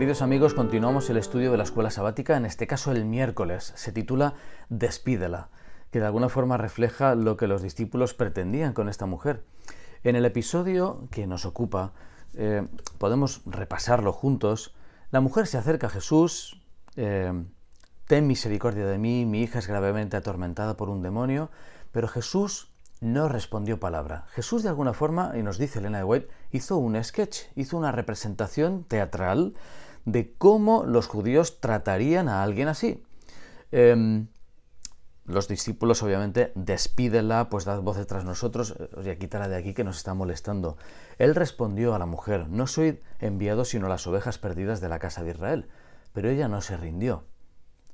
Queridos amigos, continuamos el estudio de la escuela sabática, en este caso el miércoles. Se titula Despídela, que de alguna forma refleja lo que los discípulos pretendían con esta mujer. En el episodio que nos ocupa, eh, podemos repasarlo juntos. La mujer se acerca a Jesús, eh, ten misericordia de mí, mi hija es gravemente atormentada por un demonio, pero Jesús no respondió palabra. Jesús de alguna forma, y nos dice Elena de White, hizo un sketch, hizo una representación teatral de cómo los judíos tratarían a alguien así. Em, los discípulos obviamente despídela, pues dad voces tras nosotros, eh, ya quítala de aquí que nos está molestando. Él respondió a la mujer, no soy enviado sino las ovejas perdidas de la casa de Israel. Pero ella no se rindió.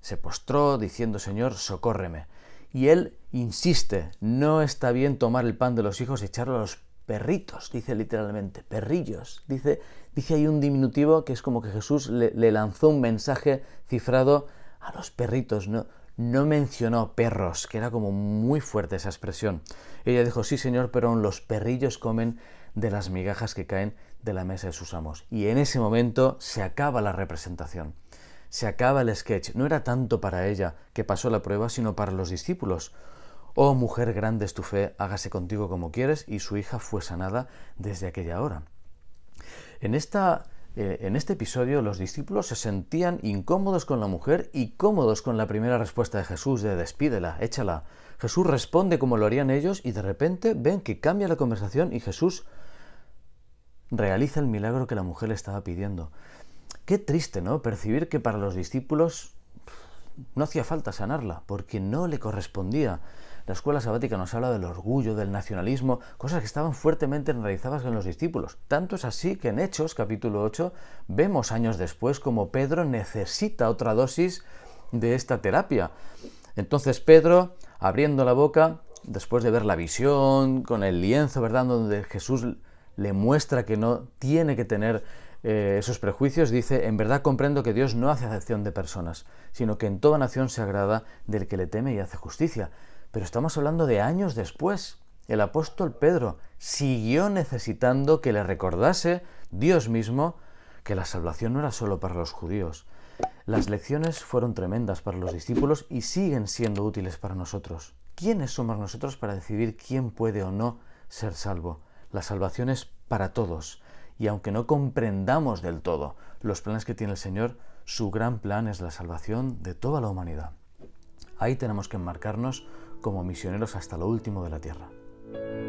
Se postró diciendo, Señor, socórreme. Y él insiste, no está bien tomar el pan de los hijos y echarlo a los perritos, dice literalmente, perrillos. Dice, dice un diminutivo que es como que Jesús le, lanzó un mensaje cifrado a los perritos, ¿no? No mencionó perros, que era como muy fuerte esa expresión. Ella dijo, sí señor, pero aún los perrillos comen de las migajas que caen de la mesa de sus amos. Y en ese momento se acaba la representación se acaba el sketch. No era tanto para ella que pasó la prueba, sino para los discípulos. Oh mujer, grande es tu fe, hágase contigo como quieres, y su hija fue sanada desde aquella hora. En, esta, eh, en este episodio los discípulos se sentían incómodos con la mujer y cómodos con la primera respuesta de Jesús de despídela, échala. Jesús responde como lo harían ellos y de repente ven que cambia la conversación y Jesús realiza el milagro que la mujer le estaba pidiendo. Qué triste, ¿no? Percibir que para los discípulos no hacía falta sanarla, porque no le correspondía. La escuela sabática nos habla del orgullo, del nacionalismo, cosas que estaban fuertemente enraizadas en los discípulos. Tanto es así que en Hechos, capítulo 8, vemos años después como Pedro necesita otra dosis de esta terapia. Entonces Pedro, abriendo la boca, después de ver la visión, con el lienzo, ¿verdad?, donde Jesús le muestra que no tiene que tener eh, esos prejuicios, dice, en verdad comprendo que Dios no hace acepción de personas, sino que en toda nación se agrada del que le teme y hace justicia. Pero estamos hablando de años después. El apóstol Pedro siguió necesitando que le recordase Dios mismo que la salvación no era solo para los judíos. Las lecciones fueron tremendas para los discípulos y siguen siendo útiles para nosotros. ¿Quiénes somos nosotros para decidir quién puede o no ser salvo? La salvación es para todos. Y aunque no comprendamos del todo los planes que tiene el Señor, su gran plan es la salvación de toda la humanidad. Ahí tenemos que enmarcarnos como misioneros hasta lo último de la tierra.